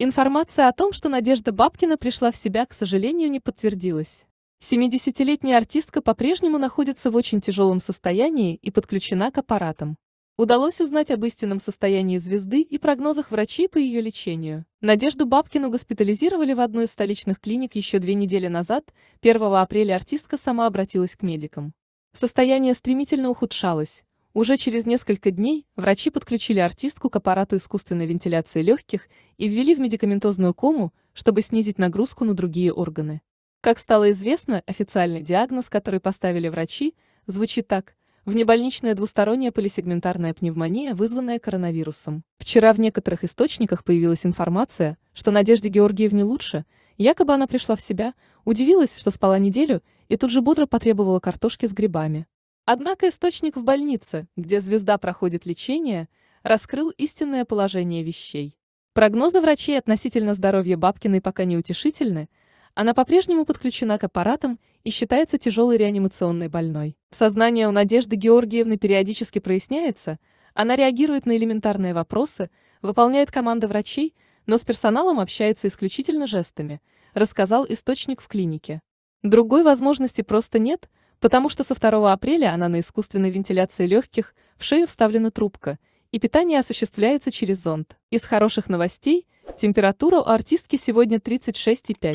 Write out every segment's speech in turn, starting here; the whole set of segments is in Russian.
Информация о том, что Надежда Бабкина пришла в себя, к сожалению, не подтвердилась. 70-летняя артистка по-прежнему находится в очень тяжелом состоянии и подключена к аппаратам. Удалось узнать об истинном состоянии звезды и прогнозах врачей по ее лечению. Надежду Бабкину госпитализировали в одну из столичных клиник еще две недели назад, 1 апреля артистка сама обратилась к медикам. Состояние стремительно ухудшалось, уже через несколько дней врачи подключили артистку к аппарату искусственной вентиляции легких и ввели в медикаментозную кому, чтобы снизить нагрузку на другие органы. Как стало известно, официальный диагноз, который поставили врачи, звучит так – внебольничная двусторонняя полисегментарная пневмония, вызванная коронавирусом. Вчера в некоторых источниках появилась информация, что Надежде Георгиевне лучше, якобы она пришла в себя, удивилась, что спала неделю и тут же бодро потребовала картошки с грибами. Однако источник в больнице, где звезда проходит лечение, раскрыл истинное положение вещей. Прогнозы врачей относительно здоровья Бабкиной пока не утешительны, она по-прежнему подключена к аппаратам и считается тяжелой реанимационной больной. Сознание у Надежды Георгиевны периодически проясняется, она реагирует на элементарные вопросы, выполняет команды врачей, но с персоналом общается исключительно жестами, рассказал источник в клинике. Другой возможности просто нет – Потому что со 2 апреля она на искусственной вентиляции легких, в шею вставлена трубка, и питание осуществляется через зонд. Из хороших новостей – температура у артистки сегодня 36,5.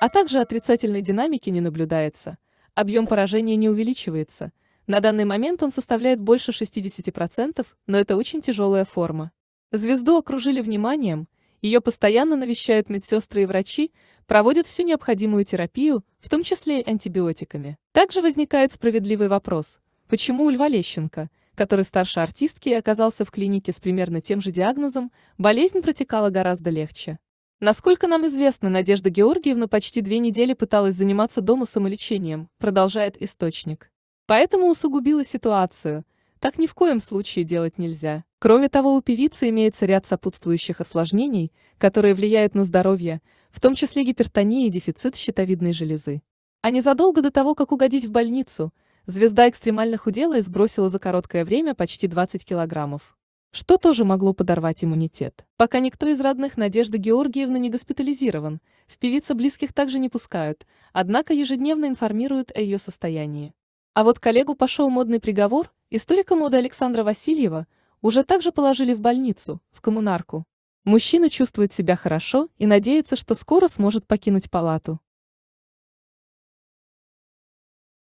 А также отрицательной динамики не наблюдается. Объем поражения не увеличивается. На данный момент он составляет больше 60%, но это очень тяжелая форма. Звезду окружили вниманием, ее постоянно навещают медсестры и врачи, проводят всю необходимую терапию, в том числе и антибиотиками. Также возникает справедливый вопрос, почему у Льва Лещенко, который старше артистки и оказался в клинике с примерно тем же диагнозом, болезнь протекала гораздо легче. Насколько нам известно, Надежда Георгиевна почти две недели пыталась заниматься дома самолечением, продолжает источник. Поэтому усугубила ситуацию – так ни в коем случае делать нельзя. Кроме того, у певицы имеется ряд сопутствующих осложнений, которые влияют на здоровье, в том числе гипертония и дефицит щитовидной железы. А незадолго до того, как угодить в больницу, звезда экстремальных удела и сбросила за короткое время почти 20 килограммов. Что тоже могло подорвать иммунитет. Пока никто из родных Надежды Георгиевны не госпитализирован, в певица близких также не пускают, однако ежедневно информируют о ее состоянии. А вот коллегу пошел модный приговор, Историка моды Александра Васильева уже также положили в больницу, в коммунарку. Мужчина чувствует себя хорошо и надеется, что скоро сможет покинуть палату.